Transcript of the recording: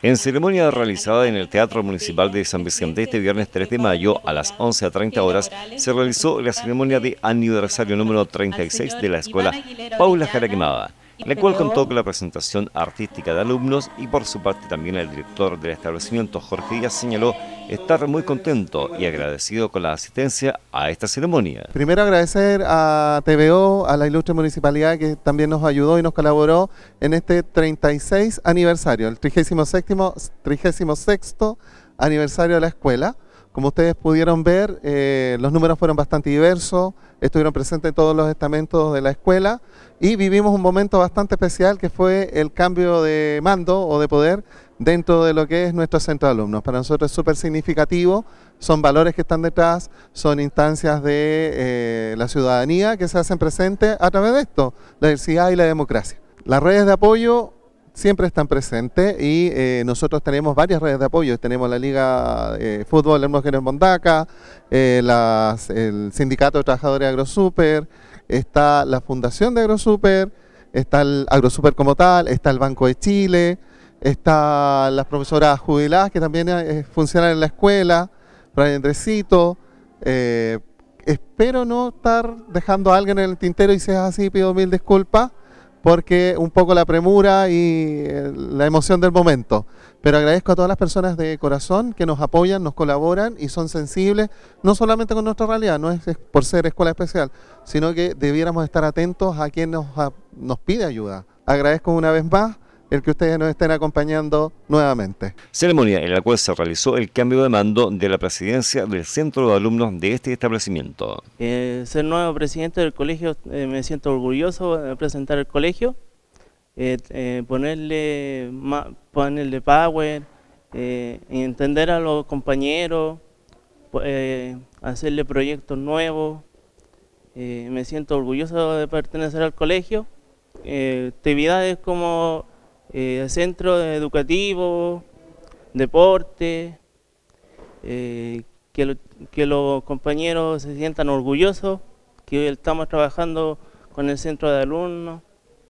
En ceremonia realizada en el Teatro Municipal de San Vicente este viernes 3 de mayo a las 11.30 horas se realizó la ceremonia de aniversario número 36 de la Escuela Paula Jaraquemada la cual contó con la presentación artística de alumnos y por su parte también el director del establecimiento, Jorge Díaz, señaló estar muy contento y agradecido con la asistencia a esta ceremonia. Primero agradecer a TVO, a la ilustre municipalidad que también nos ayudó y nos colaboró en este 36 aniversario, el 36, 36 aniversario de la escuela. Como ustedes pudieron ver, eh, los números fueron bastante diversos, estuvieron presentes en todos los estamentos de la escuela y vivimos un momento bastante especial que fue el cambio de mando o de poder dentro de lo que es nuestro centro de alumnos. Para nosotros es súper significativo, son valores que están detrás, son instancias de eh, la ciudadanía que se hacen presentes a través de esto, la diversidad y la democracia. Las redes de apoyo siempre están presentes y eh, nosotros tenemos varias redes de apoyo. Tenemos la Liga de eh, Fútbol Hermógenes Mondaca, eh, el Sindicato de Trabajadores AgroSuper, está la Fundación de AgroSuper, está el AgroSuper como tal, está el Banco de Chile, está las profesoras jubiladas que también funcionan en la escuela, Brian Andresito. espero no estar dejando a alguien en el tintero y si es así pido mil disculpas porque un poco la premura y eh, la emoción del momento. Pero agradezco a todas las personas de corazón que nos apoyan, nos colaboran y son sensibles, no solamente con nuestra realidad, no es por ser escuela especial, sino que debiéramos estar atentos a quien nos, nos pide ayuda. Agradezco una vez más el que ustedes nos estén acompañando nuevamente. Ceremonia en la cual se realizó el cambio de mando de la presidencia del Centro de Alumnos de este establecimiento. Eh, ser nuevo presidente del colegio, eh, me siento orgulloso de presentar el colegio, eh, eh ponerle, ponerle power, entender a los compañeros, hacerle proyectos nuevos. me siento orgulloso de pertenecer al colegio. actividades como eh, centro educativo, deporte, eh, que, los compañeros se sientan orgullosos que hoy estamos trabajando con el centro de alumnos.